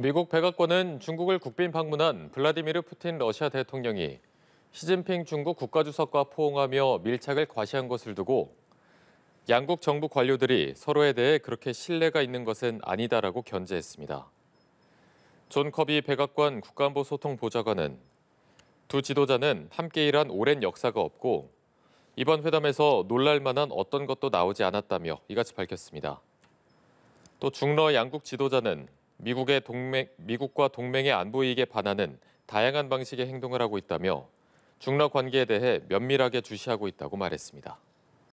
미국 백악관은 중국을 국빈 방문한 블라디미르 푸틴 러시아 대통령이 시진핑 중국 국가주석과 포옹하며 밀착을 과시한 것을 두고 양국 정부 관료들이 서로에 대해 그렇게 신뢰가 있는 것은 아니다라고 견제했습니다. 존 커비 백악관 국가안보소통보좌관은 두 지도자는 함께 일한 오랜 역사가 없고 이번 회담에서 놀랄 만한 어떤 것도 나오지 않았다며 이같이 밝혔습니다. 또 중러 양국 지도자는 미국의 동맹, 미국과 동맹의 안보 이익에 반하는 다양한 방식의 행동을 하고 있다며 중러 관계에 대해 면밀하게 주시하고 있다고 말했습니다.